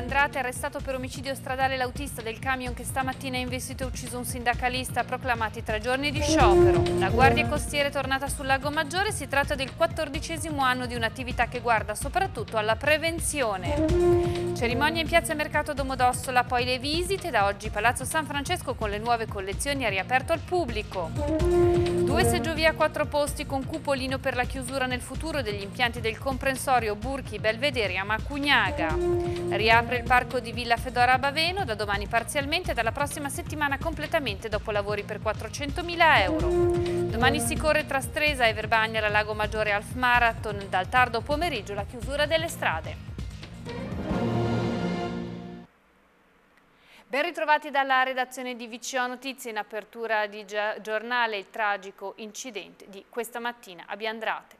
Andrate, arrestato per omicidio stradale l'autista del camion che stamattina ha investito e ucciso un sindacalista, proclamati tre giorni di sciopero. La Guardia Costiera è tornata sul Lago Maggiore, si tratta del quattordicesimo anno di un'attività che guarda soprattutto alla prevenzione. Cerimonia in piazza Mercato Domodossola, poi le visite, da oggi Palazzo San Francesco con le nuove collezioni è riaperto al pubblico. Due seggiovie a quattro posti con cupolino per la chiusura nel futuro degli impianti del comprensorio Burchi, Belvedere e Amacugnaga. Riapre riapre il parco di Villa Fedora a Baveno, da domani parzialmente e dalla prossima settimana completamente dopo lavori per 400.000 euro. Domani si corre tra Stresa e Verbagna la Lago Maggiore Alf Marathon, dal tardo pomeriggio la chiusura delle strade. Ben ritrovati dalla redazione di VCO Notizie in apertura di giornale il tragico incidente di questa mattina a Biandrate.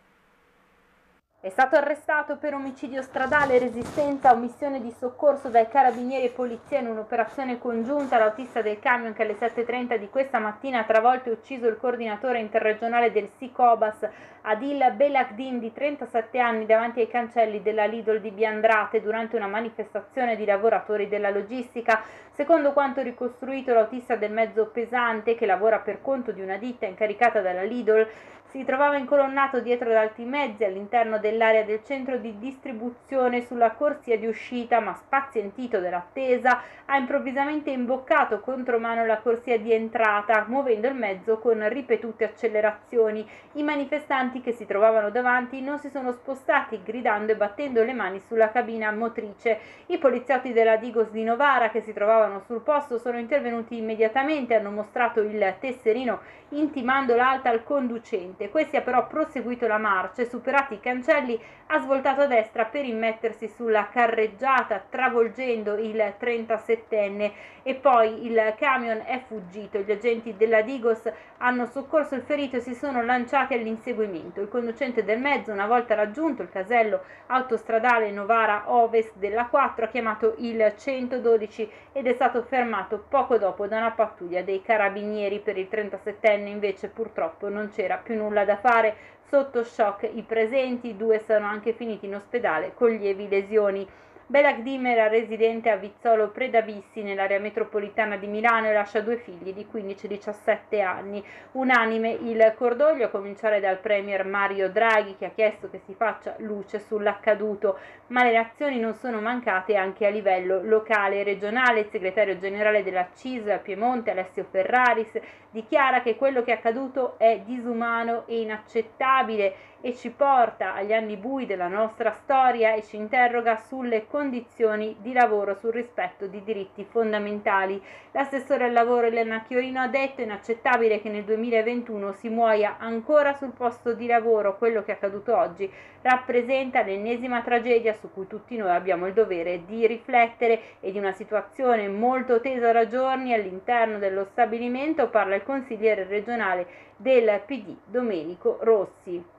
È stato arrestato per omicidio stradale, resistenza a omissione di soccorso dai carabinieri e polizia in un'operazione congiunta. L'autista del camion che alle 7.30 di questa mattina ha travolto e ucciso il coordinatore interregionale del SICOBAS Adil Belagdin di 37 anni davanti ai cancelli della Lidl di Biandrate durante una manifestazione di lavoratori della logistica. Secondo quanto ricostruito l'autista del mezzo pesante che lavora per conto di una ditta incaricata dalla Lidl si trovava incolonnato dietro ad alti mezzi all'interno dell'area del centro di distribuzione sulla corsia di uscita, ma spazientito dell'attesa, ha improvvisamente imboccato contro mano la corsia di entrata, muovendo il mezzo con ripetute accelerazioni. I manifestanti che si trovavano davanti non si sono spostati, gridando e battendo le mani sulla cabina motrice. I poliziotti della Digos di Novara che si trovavano sul posto sono intervenuti immediatamente, e hanno mostrato il tesserino intimando l'alta al conducente seguente. Questi ha però proseguito la marcia e superati i cancelli ha svoltato a destra per immettersi sulla carreggiata travolgendo il 37enne e poi il camion è fuggito. Gli agenti della Digos hanno soccorso il ferito e si sono lanciati all'inseguimento. Il conducente del mezzo una volta raggiunto il casello autostradale Novara Ovest della 4 ha chiamato il 112 ed è stato fermato poco dopo da una pattuglia dei carabinieri per il 37enne invece purtroppo non c'era più nulla nulla da fare, sotto shock i presenti, due sono anche finiti in ospedale con lievi lesioni. Belagdim era residente a Vizzolo Predavissi nell'area metropolitana di Milano e lascia due figli di 15 e 17 anni. Unanime il cordoglio, a cominciare dal premier Mario Draghi che ha chiesto che si faccia luce sull'accaduto, ma le reazioni non sono mancate anche a livello locale e regionale. Il segretario generale della CISA Piemonte Alessio Ferraris dichiara che quello che è accaduto è disumano e inaccettabile e ci porta agli anni bui della nostra storia e ci interroga sulle condizioni di lavoro, sul rispetto di diritti fondamentali. L'assessore al lavoro Elena Chiorino ha detto inaccettabile che nel 2021 si muoia ancora sul posto di lavoro. Quello che è accaduto oggi rappresenta l'ennesima tragedia su cui tutti noi abbiamo il dovere di riflettere e di una situazione molto tesa da giorni all'interno dello stabilimento parla il consigliere regionale del PD Domenico Rossi.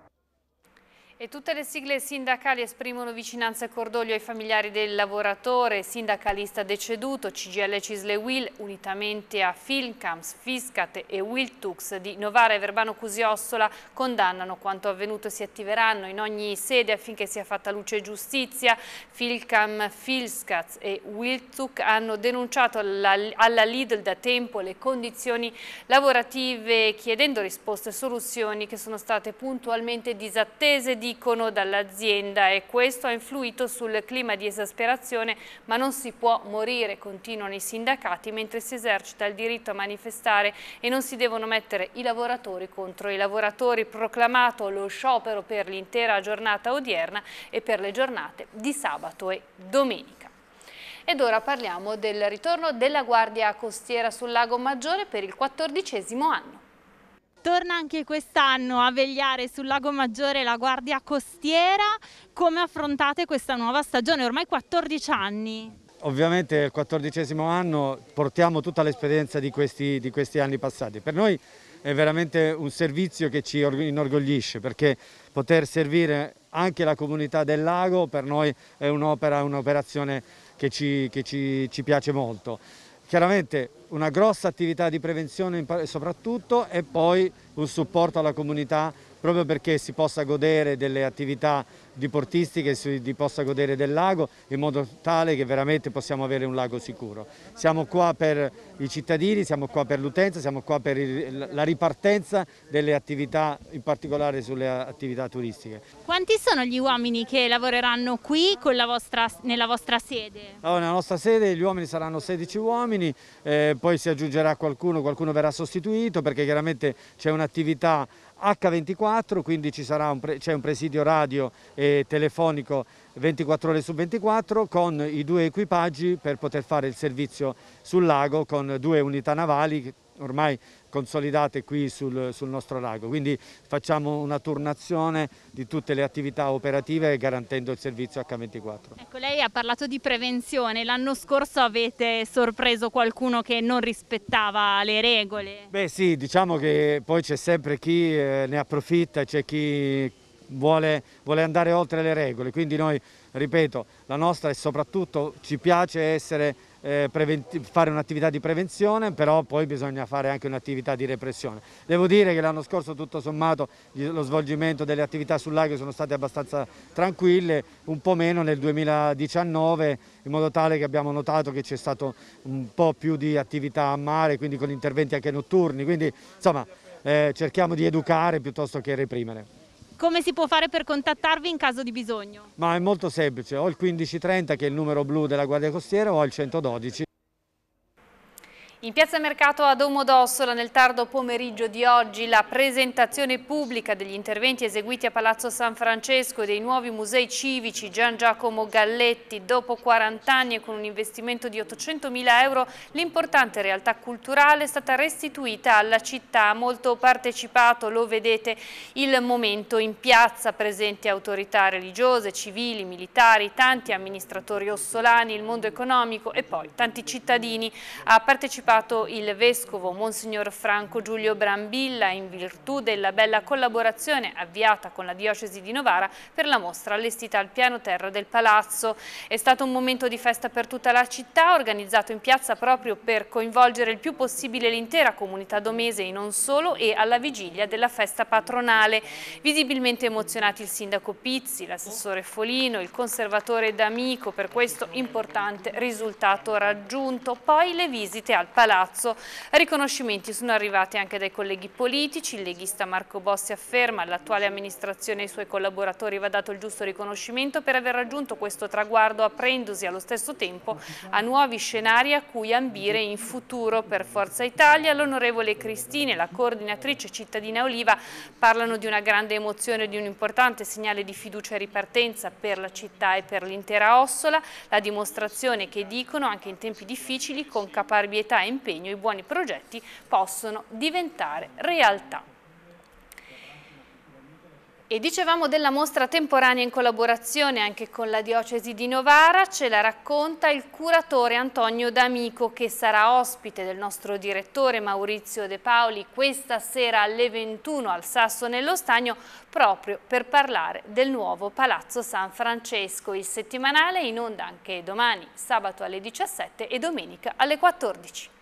E tutte le sigle sindacali esprimono vicinanza e cordoglio ai familiari del lavoratore, sindacalista deceduto, CGL Cisle Will, unitamente a Filmcams, Fiscat e Wiltux di Novara e Verbano Cusiossola, condannano quanto avvenuto e si attiveranno in ogni sede affinché sia fatta luce e giustizia. Filcam, Fiscat e Wiltux hanno denunciato alla, alla Lidl da tempo le condizioni lavorative chiedendo risposte e soluzioni che sono state puntualmente disattese di dicono dall'azienda e questo ha influito sul clima di esasperazione ma non si può morire, continuano i sindacati, mentre si esercita il diritto a manifestare e non si devono mettere i lavoratori contro i lavoratori. Proclamato lo sciopero per l'intera giornata odierna e per le giornate di sabato e domenica. Ed ora parliamo del ritorno della Guardia Costiera sul Lago Maggiore per il quattordicesimo anno. Torna anche quest'anno a vegliare sul Lago Maggiore la Guardia Costiera. Come affrontate questa nuova stagione? Ormai 14 anni. Ovviamente il 14 anno portiamo tutta l'esperienza di, di questi anni passati. Per noi è veramente un servizio che ci inorgoglisce perché poter servire anche la comunità del lago per noi è un'opera, un'operazione che, ci, che ci, ci piace molto. Chiaramente una grossa attività di prevenzione soprattutto e poi un supporto alla comunità proprio perché si possa godere delle attività diportistiche, si possa godere del lago in modo tale che veramente possiamo avere un lago sicuro. Siamo qua per i cittadini, siamo qua per l'utenza, siamo qua per la ripartenza delle attività, in particolare sulle attività turistiche. Quanti sono gli uomini che lavoreranno qui vostra, nella vostra sede? Allora, oh, nella nostra sede gli uomini saranno 16 uomini, eh, poi si aggiungerà qualcuno, qualcuno verrà sostituito perché chiaramente c'è un'attività H24, quindi c'è un, pre un presidio radio e telefonico 24 ore su 24 con i due equipaggi per poter fare il servizio sul lago con due unità navali ormai consolidate qui sul, sul, nostro lago. Quindi facciamo una turnazione di tutte le attività operative garantendo il servizio H24. Ecco, lei ha parlato di prevenzione, l'anno scorso avete sorpreso qualcuno che non rispettava le regole? Beh sì, diciamo che poi c'è sempre chi eh, ne approfitta, c'è chi Vuole, vuole, andare oltre le regole, quindi noi, ripeto, la nostra e soprattutto ci piace essere eh, fare un'attività di prevenzione, però poi bisogna fare anche un'attività di repressione. Devo dire che l'anno scorso tutto sommato lo svolgimento delle attività sul lago sono state abbastanza tranquille, un po' meno nel 2019, in modo tale che abbiamo notato che c'è stato un po' più di attività a mare, quindi con interventi anche notturni, quindi insomma eh, cerchiamo di educare piuttosto che reprimere. Come si può fare per contattarvi in caso di bisogno? Ma è molto semplice, ho il 1530 che è il numero blu della Guardia Costiera o il 112. In piazza Mercato a Domodossola nel tardo pomeriggio di oggi la presentazione pubblica degli interventi eseguiti a Palazzo San Francesco e dei nuovi musei civici Gian Giacomo Galletti. Dopo 40 anni e con un investimento di 800 mila euro l'importante realtà culturale è stata restituita alla città. Molto partecipato, lo vedete, il momento in piazza, presenti autorità religiose, civili, militari, tanti amministratori ossolani, il mondo economico e poi tanti cittadini a partecipare partecipato il Vescovo Monsignor Franco Giulio Brambilla in virtù della bella collaborazione avviata con la Diocesi di Novara per la mostra allestita al piano terra del Palazzo. È stato un momento di festa per tutta la città, organizzato in piazza proprio per coinvolgere il più possibile l'intera comunità domese e non solo e alla vigilia della festa patronale. Visibilmente emozionati il sindaco Pizzi, l'assessore Folino, il conservatore D'Amico per questo importante risultato raggiunto. Poi le visite al Palazzo Palazzo. Riconoscimenti sono arrivati anche dai colleghi politici, il leghista Marco Bossi afferma all'attuale amministrazione e ai suoi collaboratori va dato il giusto riconoscimento per aver raggiunto questo traguardo aprendosi allo stesso tempo a nuovi scenari a cui ambire in futuro. Per Forza Italia l'onorevole Cristine, la coordinatrice cittadina Oliva, parlano di una grande emozione di un importante segnale di fiducia e ripartenza per la città e per l'intera Ossola, la dimostrazione che dicono anche in tempi difficili con caparbietà e impegno i buoni progetti possono diventare realtà. E dicevamo della mostra temporanea in collaborazione anche con la diocesi di Novara, ce la racconta il curatore Antonio D'Amico che sarà ospite del nostro direttore Maurizio De Paoli questa sera alle 21 al Sasso nello Stagno proprio per parlare del nuovo Palazzo San Francesco. Il settimanale in onda anche domani, sabato alle 17 e domenica alle 14.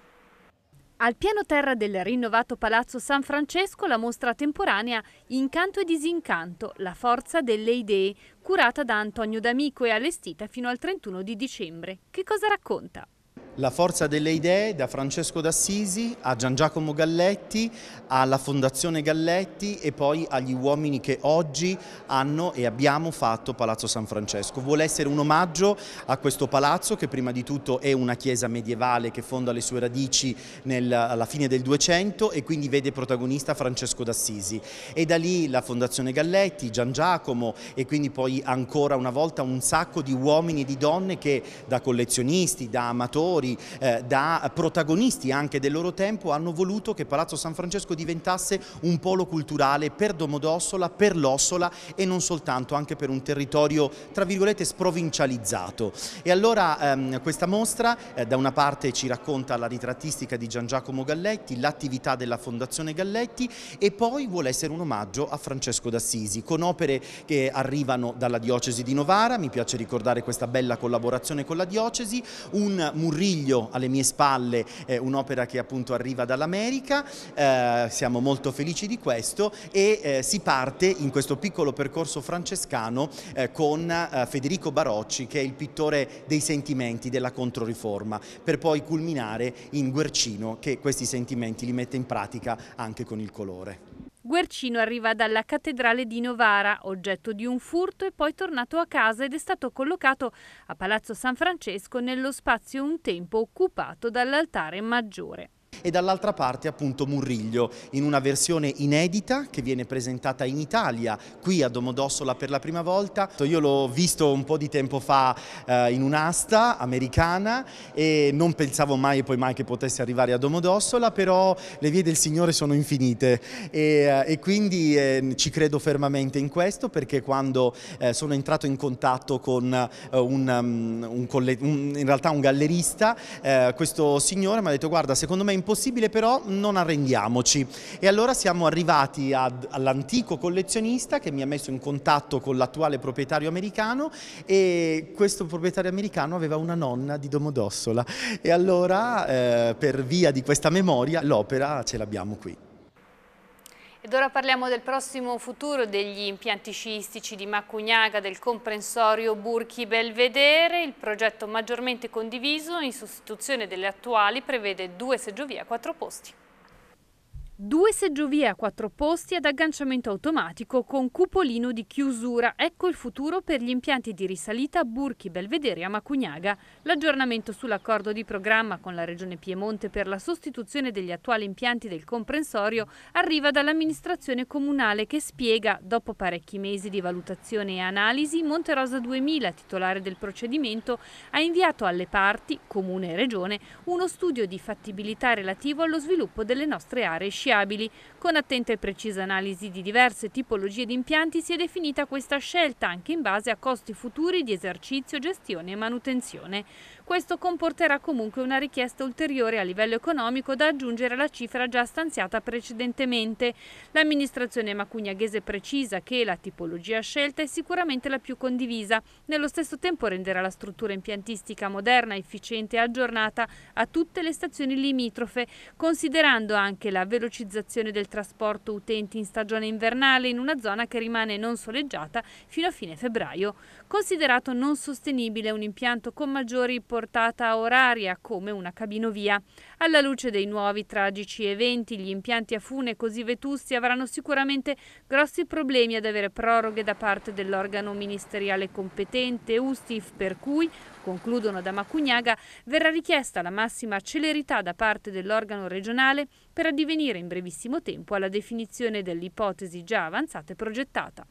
Al piano terra del rinnovato Palazzo San Francesco la mostra temporanea Incanto e disincanto, la forza delle idee, curata da Antonio D'Amico e allestita fino al 31 di dicembre. Che cosa racconta? La forza delle idee da Francesco d'Assisi a Gian Giacomo Galletti, alla Fondazione Galletti e poi agli uomini che oggi hanno e abbiamo fatto Palazzo San Francesco. Vuole essere un omaggio a questo palazzo che prima di tutto è una chiesa medievale che fonda le sue radici nel, alla fine del 200 e quindi vede protagonista Francesco d'Assisi. E da lì la Fondazione Galletti, Gian Giacomo e quindi poi ancora una volta un sacco di uomini e di donne che da collezionisti, da amatori, scrittori, eh, da protagonisti anche del loro tempo hanno voluto che Palazzo San Francesco diventasse un polo culturale per Domodossola, per l'Ossola e non soltanto, anche per un territorio tra virgolette sprovincializzato. E allora ehm, questa mostra eh, da una parte ci racconta la ritrattistica di Gian Giacomo Galletti, l'attività della Fondazione Galletti e poi vuole essere un omaggio a Francesco d'Assisi con opere che arrivano dalla diocesi di Novara, mi piace ricordare questa bella collaborazione con la diocesi, un murriglio Figlio alle mie spalle, eh, un'opera che appunto arriva dall'America, eh, siamo molto felici di questo e eh, si parte in questo piccolo percorso francescano eh, con eh, Federico Barocci che è il pittore dei sentimenti della Controriforma per poi culminare in Guercino che questi sentimenti li mette in pratica anche con il colore. Guercino arriva dalla cattedrale di Novara, oggetto di un furto e poi tornato a casa ed è stato collocato a Palazzo San Francesco nello spazio un tempo occupato dall'altare maggiore e dall'altra parte appunto Murriglio in una versione inedita che viene presentata in Italia qui a Domodossola per la prima volta. Io l'ho visto un po' di tempo fa eh, in un'asta americana e non pensavo mai e poi mai che potesse arrivare a Domodossola però le vie del Signore sono infinite e, eh, e quindi eh, ci credo fermamente in questo perché quando eh, sono entrato in contatto con eh, un, um, un, un, in realtà un gallerista eh, questo signore mi ha detto guarda secondo me è importante possibile però non arrendiamoci. E allora siamo arrivati all'antico collezionista che mi ha messo in contatto con l'attuale proprietario americano e questo proprietario americano aveva una nonna di Domodossola e allora eh, per via di questa memoria l'opera ce l'abbiamo qui. Ed ora parliamo del prossimo futuro degli impianti sciistici di Macugnaga del comprensorio Burchi Belvedere. Il progetto maggiormente condiviso in sostituzione delle attuali prevede due seggiovie a quattro posti. Due seggiovie a quattro posti ad agganciamento automatico con cupolino di chiusura. Ecco il futuro per gli impianti di risalita Burchi, Belvedere e a Macugnaga. L'aggiornamento sull'accordo di programma con la Regione Piemonte per la sostituzione degli attuali impianti del comprensorio arriva dall'amministrazione comunale che spiega, dopo parecchi mesi di valutazione e analisi, Monterosa 2000, titolare del procedimento, ha inviato alle parti, comune e regione, uno studio di fattibilità relativo allo sviluppo delle nostre aree scientifiche fiabili. Con attenta e precisa analisi di diverse tipologie di impianti si è definita questa scelta anche in base a costi futuri di esercizio, gestione e manutenzione. Questo comporterà comunque una richiesta ulteriore a livello economico da aggiungere alla cifra già stanziata precedentemente. L'amministrazione macugnagese precisa che la tipologia scelta è sicuramente la più condivisa. Nello stesso tempo renderà la struttura impiantistica moderna, efficiente e aggiornata a tutte le stazioni limitrofe, considerando anche la velocizzazione del trasporto utenti in stagione invernale in una zona che rimane non soleggiata fino a fine febbraio considerato non sostenibile un impianto con maggiori portata oraria come una cabinovia. Alla luce dei nuovi tragici eventi, gli impianti a fune così vetusti avranno sicuramente grossi problemi ad avere proroghe da parte dell'organo ministeriale competente USTIF, per cui, concludono da Macugnaga, verrà richiesta la massima celerità da parte dell'organo regionale per addivenire in brevissimo tempo alla definizione dell'ipotesi già avanzata e progettata.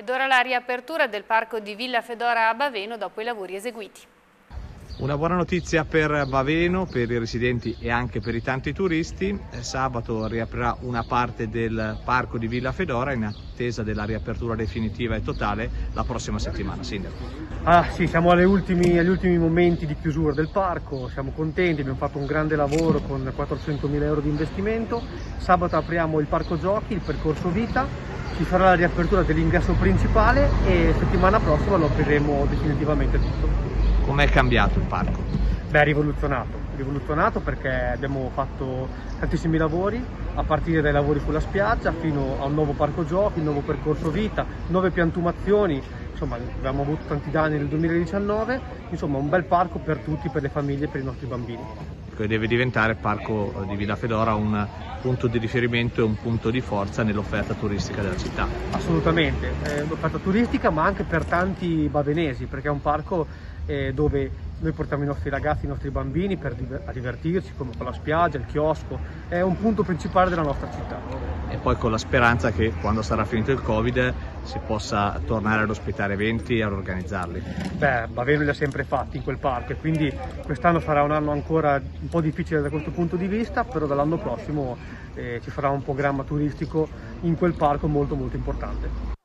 Ed ora la riapertura del parco di Villa Fedora a Baveno dopo i lavori eseguiti. Una buona notizia per Baveno, per i residenti e anche per i tanti turisti. Eh, sabato riaprirà una parte del parco di Villa Fedora in attesa della riapertura definitiva e totale la prossima settimana. Sindaco. Ah sì, siamo ultimi, agli ultimi momenti di chiusura del parco, siamo contenti, abbiamo fatto un grande lavoro con 400.000 euro di investimento. Sabato apriamo il parco giochi, il percorso vita ci farà la riapertura dell'ingresso principale e settimana prossima lo apriremo definitivamente tutto. Com'è cambiato il parco? Beh, rivoluzionato, rivoluzionato perché abbiamo fatto tantissimi lavori, a partire dai lavori sulla spiaggia fino a un nuovo parco giochi, un nuovo percorso vita, nuove piantumazioni, insomma abbiamo avuto tanti danni nel 2019, insomma un bel parco per tutti, per le famiglie e per i nostri bambini e deve diventare Parco eh, di Villa Fedora un punto di riferimento e un punto di forza nell'offerta turistica della città. Assolutamente, è un'offerta turistica ma anche per tanti bavenesi perché è un parco eh, dove noi portiamo i nostri ragazzi, i nostri bambini per, divertirci, come con la spiaggia, il chiosco, è un punto principale della nostra città. E poi con la speranza che quando sarà finito il Covid si possa tornare ad ospitare eventi e ad organizzarli. Beh, Baveno li ha sempre fatti in quel parco e quindi quest'anno sarà un anno ancora un po' difficile da questo punto di vista, però dall'anno prossimo eh, ci sarà un programma turistico in quel parco molto molto importante.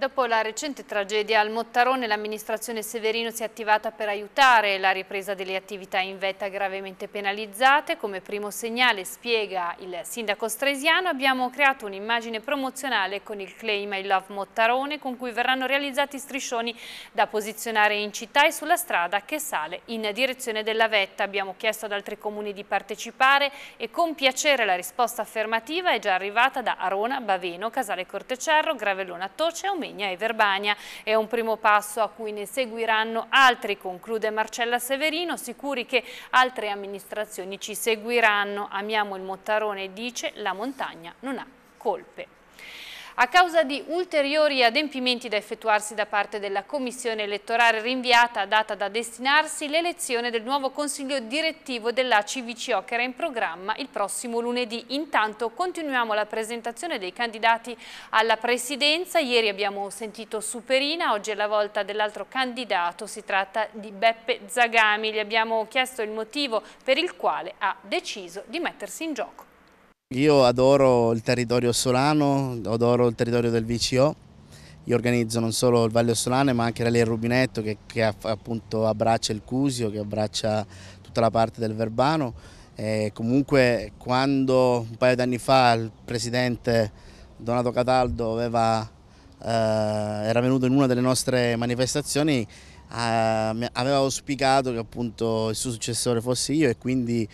Dopo la recente tragedia al Mottarone, l'amministrazione Severino si è attivata per aiutare la ripresa delle attività in vetta gravemente penalizzate. Come primo segnale, spiega il sindaco Stresiano, abbiamo creato un'immagine promozionale con il claim I love Mottarone, con cui verranno realizzati striscioni da posizionare in città e sulla strada che sale in direzione della vetta. Abbiamo chiesto ad altri comuni di partecipare e con piacere la risposta affermativa è già arrivata da Arona, Baveno, Casale Cortecerro, Gravellona, Toce e Omeni Sardegna e Verbania. È un primo passo a cui ne seguiranno altri, conclude Marcella Severino, sicuri che altre amministrazioni ci seguiranno. Amiamo il Mottarone, dice, la montagna non ha colpe a causa di ulteriori adempimenti da effettuarsi da parte della commissione elettorale rinviata data da destinarsi l'elezione del nuovo consiglio direttivo della CVCO che era in programma il prossimo lunedì. Intanto continuiamo la presentazione dei candidati alla presidenza. Ieri abbiamo sentito Superina, oggi è la volta dell'altro candidato, si tratta di Beppe Zagami. Gli abbiamo chiesto il motivo per il quale ha deciso di mettersi in gioco. Io adoro il territorio solano, adoro il territorio del VCO, io organizzo non solo il Valle Solane ma anche Rally Rubinetto che, che appunto abbraccia il Cusio, che abbraccia tutta la parte del Verbano. E comunque quando un paio di anni fa il presidente Donato Cataldo aveva, eh, era venuto in una delle nostre manifestazioni eh, aveva auspicato che appunto il suo successore fosse io e quindi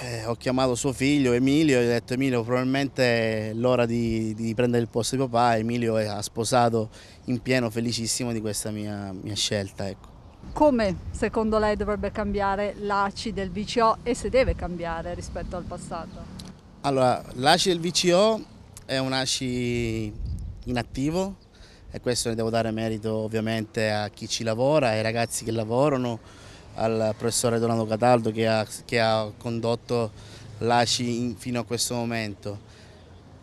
eh, ho chiamato suo figlio Emilio e ho detto Emilio probabilmente è l'ora di, di, prendere il posto di papà. Emilio ha sposato in pieno felicissimo di questa mia, mia scelta. Ecco. Come secondo lei dovrebbe cambiare l'ACI del VCO e se deve cambiare rispetto al passato? Allora, l'ACI del VCO è un ACI inattivo e questo ne devo dare merito ovviamente a chi ci lavora, ai ragazzi che lavorano, al professore Donato Cataldo che ha, che ha condotto l'ACI fino a questo momento.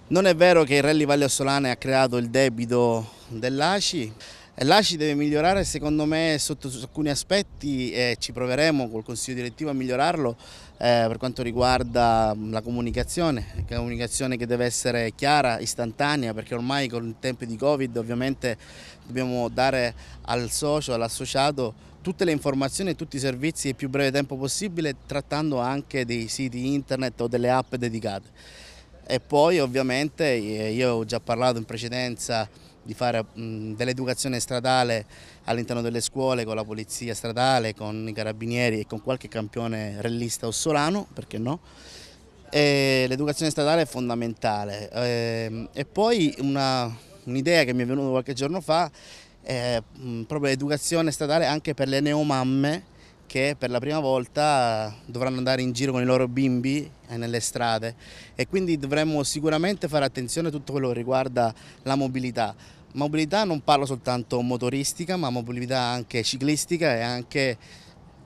Non è vero che il Rally Valle Solane ha creato il debito dell'ACI, L'ACI deve migliorare secondo me sotto alcuni aspetti e ci proveremo col Consiglio direttivo a migliorarlo eh, per quanto riguarda la comunicazione, la comunicazione che deve essere chiara, istantanea perché ormai con il tempo di Covid ovviamente dobbiamo dare al socio, all'associato tutte le informazioni e tutti i servizi nel più breve tempo possibile, trattando anche dei siti internet o delle app dedicate. E poi ovviamente, eh, io ho già parlato in precedenza di fare dell'educazione stradale all'interno delle scuole con la polizia stradale, con i carabinieri e con qualche campione rellista o solano, perché no? l'educazione stradale è fondamentale. Ehm, e poi un'idea un che mi è venuta qualche giorno fa eh, proprio l'educazione statale anche per le neomamme che per la prima volta dovranno andare in giro con i loro bimbi eh, nelle strade e quindi dovremmo sicuramente fare attenzione a tutto quello che riguarda la mobilità. Mobilità non parlo soltanto motoristica ma mobilità anche ciclistica e anche,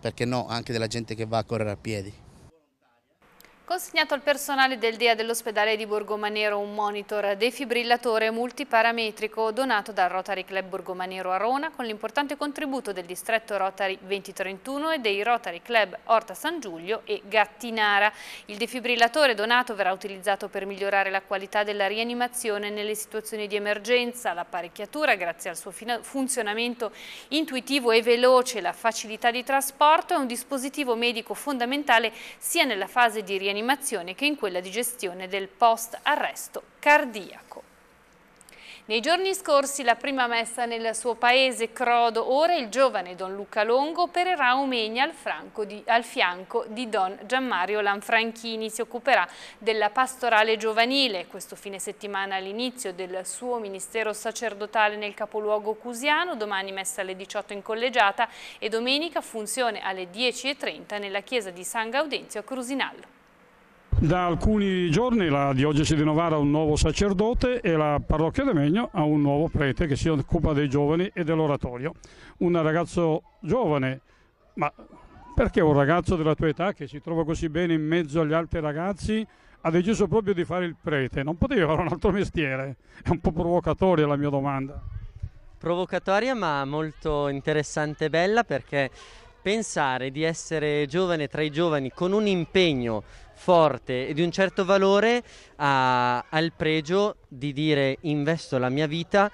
perché no, anche della gente che va a correre a piedi. Consegnato al personale del DEA dell'ospedale di Borgomanero un monitor defibrillatore multiparametrico donato dal Rotary Club Borgomanero Arona con l'importante contributo del distretto Rotary 2031 e dei Rotary Club Orta San Giulio e Gattinara. Il defibrillatore donato verrà utilizzato per migliorare la qualità della rianimazione nelle situazioni di emergenza. L'apparecchiatura, grazie al suo funzionamento intuitivo e veloce, la facilità di trasporto, è un dispositivo medico fondamentale sia nella fase di rianimazione rianimazione che in quella di gestione del post-arresto cardiaco. Nei giorni scorsi la prima messa nel suo paese Crodo, ora il giovane Don Luca Longo opererà a Omegna al, di, al fianco di Don Gianmario Lanfranchini. Si occuperà della pastorale giovanile. Questo fine settimana all'inizio del suo ministero sacerdotale nel capoluogo cusiano, domani messa alle 18 in collegiata e domenica funzione alle 10.30 nella chiesa di San Gaudenzio a Crusinallo. Da alcuni giorni la diocesi di Novara ha un nuovo sacerdote e la parrocchia di Megno ha un nuovo prete che si occupa dei giovani e dell'oratorio. Un ragazzo giovane, ma perché un ragazzo della tua età che si trova così bene in mezzo agli altri ragazzi ha deciso proprio di fare il prete? Non poteva fare un altro mestiere? È un po' provocatoria la mia domanda. Provocatoria ma molto interessante e bella perché pensare di essere giovane tra i giovani con un impegno forte e di un certo valore ha, ha il pregio di dire investo la mia vita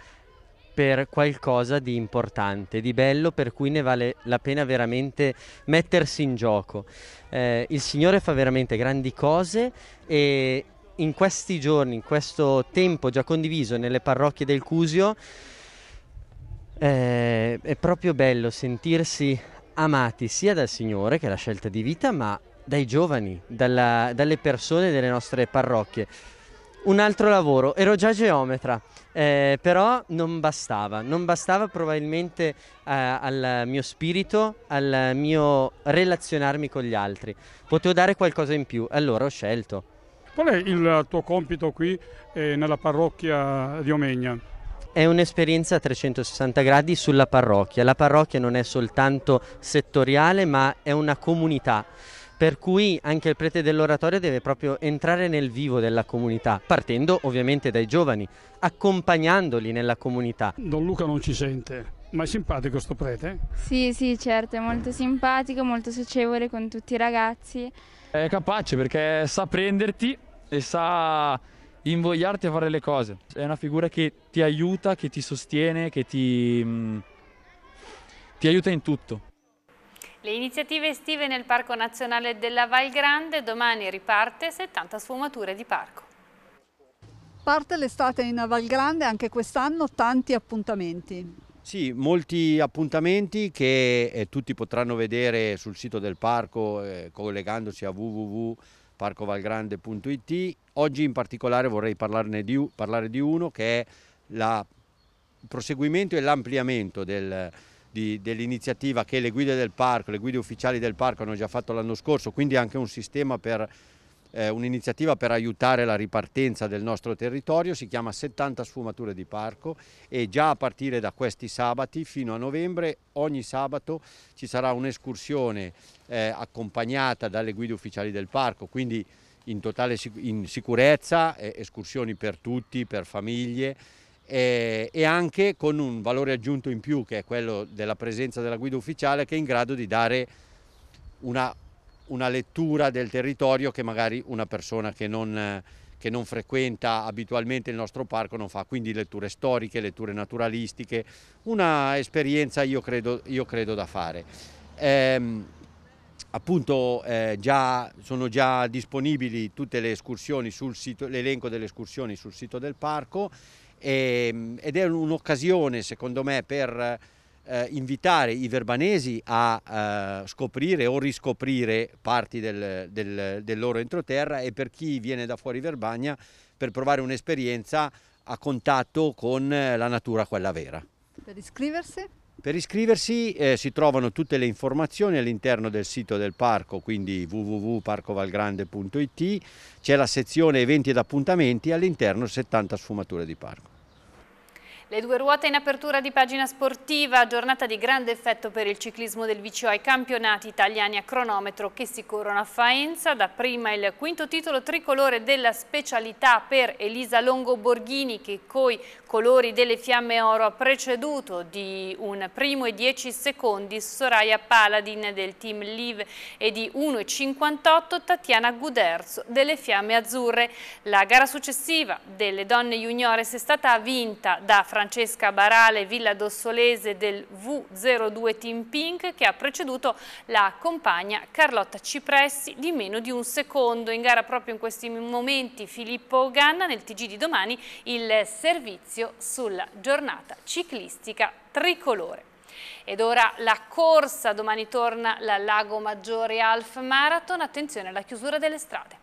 per qualcosa di importante, di bello, per cui ne vale la pena veramente mettersi in gioco. Eh, il Signore fa veramente grandi cose e in questi giorni, in questo tempo già condiviso nelle parrocchie del Cusio, eh, è proprio bello sentirsi amati sia dal Signore, che è la scelta di vita, ma dai giovani, dalla, dalle persone delle nostre parrocchie. Un altro lavoro, ero già geometra, eh, però non bastava, non bastava probabilmente eh, al mio spirito, al mio relazionarmi con gli altri. Potevo dare qualcosa in più, allora ho scelto. Qual è il tuo compito qui eh, nella parrocchia di Omegna? È un'esperienza a 360 gradi sulla parrocchia. La parrocchia non è soltanto settoriale, ma è una comunità per cui anche il prete dell'oratorio deve proprio entrare nel vivo della comunità, partendo ovviamente dai giovani, accompagnandoli nella comunità. Don Luca non ci sente. Ma è simpatico questo prete? Sì, sì, certo, è molto simpatico, molto socievole con tutti i ragazzi. È capace perché sa prenderti e sa invogliarti a fare le cose. È una figura che ti aiuta, che ti sostiene, che ti, mm, ti aiuta in tutto. Le iniziative estive nel Parco Nazionale della Val Grande, domani riparte 70 sfumature di parco. Parte l'estate in Val Grande, anche quest'anno tanti appuntamenti. Sì, molti appuntamenti che eh, tutti potranno vedere sul sito del parco eh, collegandosi a www.parcovalgrande.it. Oggi in particolare vorrei di, parlare di uno che è il proseguimento e l'ampliamento del, dell'iniziativa che le guide del parco, le guide ufficiali del parco hanno già fatto l'anno scorso, quindi anche un sistema per eh, un'iniziativa per aiutare la ripartenza del nostro territorio, si chiama 70 sfumature di parco e già a partire da questi sabati fino a novembre ogni sabato ci sarà un'escursione eh, accompagnata dalle guide ufficiali del parco, quindi in totale sic in sicurezza, eh, escursioni per tutti, per famiglie, eh, e anche con un valore aggiunto in più che è quello della presenza della guida ufficiale che è in grado di dare una, una lettura del territorio che magari una persona che non, che non frequenta abitualmente il nostro parco non fa, quindi letture storiche, letture naturalistiche, una esperienza io credo, io credo da fare. Ehm, appunto eh, già, sono già disponibili tutte le escursioni sul sito, l'elenco delle escursioni sul sito del parco e, ehm, ed è un'occasione secondo me per eh, invitare i verbanesi a eh, scoprire o riscoprire parti del, del, del loro entroterra e per chi viene da fuori Verbagna per provare un'esperienza a contatto con la natura quella vera. Per iscriversi? Per iscriversi eh, si trovano tutte le informazioni all'interno del sito del parco, quindi www.parcovalgrande.it, c'è la sezione eventi ed appuntamenti all'interno 70 sfumature di parco. Le due ruote in apertura di pagina sportiva, giornata di grande effetto per il ciclismo del VCO ai campionati italiani a cronometro che si corrono a Faenza. Da prima il quinto titolo tricolore della specialità per Elisa Longo Borghini che coi colori delle fiamme oro ha preceduto di un primo e dieci secondi Soraya Paladin del team Live e di 1,58 Tatiana Guderzo delle fiamme azzurre. La gara successiva delle donne juniores è stata vinta da Francesco Francesca Barale, Villa Dossolese del V02 Team Pink che ha preceduto la compagna Carlotta Cipressi di meno di un secondo. In gara proprio in questi momenti Filippo Ganna nel TG di domani il servizio sulla giornata ciclistica tricolore. Ed ora la corsa, domani torna la Lago Maggiore Half Marathon, attenzione alla chiusura delle strade.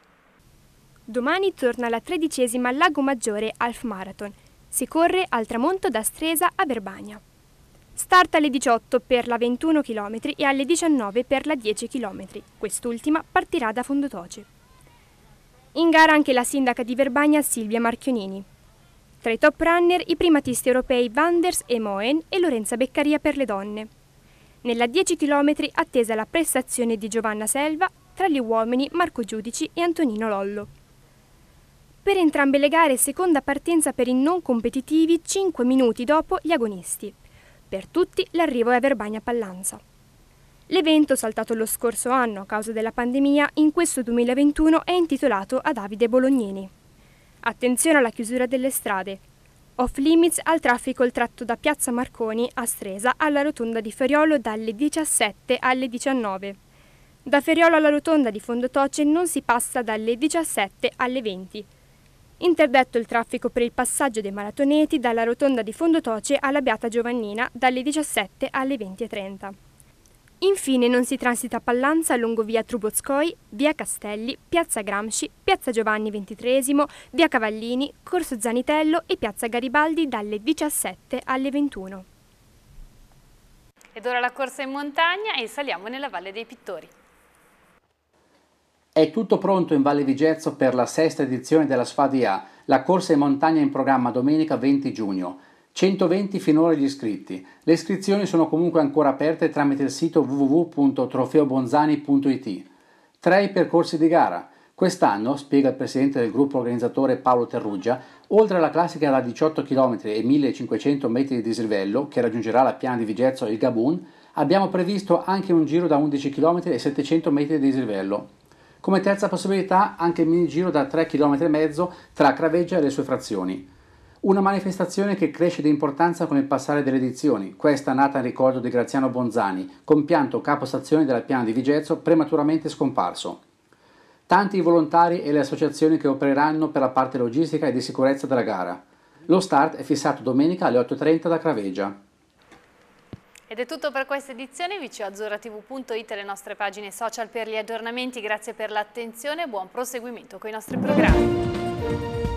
Domani torna la tredicesima Lago Maggiore Half Marathon. Si corre al tramonto da Stresa a Verbania. Start alle 18 per la 21 km e alle 19 per la 10 km. Quest'ultima partirà da Fondotoce. In gara anche la sindaca di Verbania Silvia Marchionini. Tra i top runner i primatisti europei Vanders e Moen e Lorenza Beccaria per le donne. Nella 10 km attesa la prestazione di Giovanna Selva, tra gli uomini Marco Giudici e Antonino Lollo. Per entrambe le gare seconda partenza per i non competitivi 5 minuti dopo gli agonisti. Per tutti l'arrivo è a Verbagna Pallanza. L'evento, saltato lo scorso anno a causa della pandemia, in questo 2021 è intitolato a Davide Bolognini. Attenzione alla chiusura delle strade. Off limits al traffico il tratto da Piazza Marconi a Stresa alla rotonda di Feriolo dalle 17 alle 19. Da Feriolo alla rotonda di Fondotoce non si passa dalle 17 alle 20 Interdetto il traffico per il passaggio dei maratoneti dalla rotonda di Fondotoce alla Beata Giovannina dalle 17 alle 20.30. Infine non si transita a Pallanza lungo via Trubozkoi, via Castelli, piazza Gramsci, piazza Giovanni XXIII, via Cavallini, corso Zanitello e piazza Garibaldi dalle 17 alle 21. Ed ora la corsa in montagna e saliamo nella Valle dei Pittori. È tutto pronto in Valle Vigezzo per la sesta edizione della Sfadia, la corsa in montagna in programma domenica 20 giugno. 120 finora gli iscritti. Le iscrizioni sono comunque ancora aperte tramite il sito www.trofeobonzani.it. Tre i percorsi di gara. Quest'anno, spiega il presidente del gruppo organizzatore Paolo Terruggia, oltre alla classica da 18 km e 1500 metri di dislivello che raggiungerà la piana di Vigezzo e il Gabun, abbiamo previsto anche un giro da 11 km e 700 metri di dislivello. Come terza possibilità anche il minigiro da 3,5 km tra Craveggia e le sue frazioni. Una manifestazione che cresce di importanza con il passare delle edizioni, questa nata in ricordo di Graziano Bonzani, compianto capostazione della piana di Vigezzo prematuramente scomparso. Tanti i volontari e le associazioni che opereranno per la parte logistica e di sicurezza della gara. Lo start è fissato domenica alle 8.30 da Craveggia. Ed è tutto per questa edizione, vcazzoratv.it e le nostre pagine social per gli aggiornamenti, grazie per l'attenzione e buon proseguimento con i nostri programmi.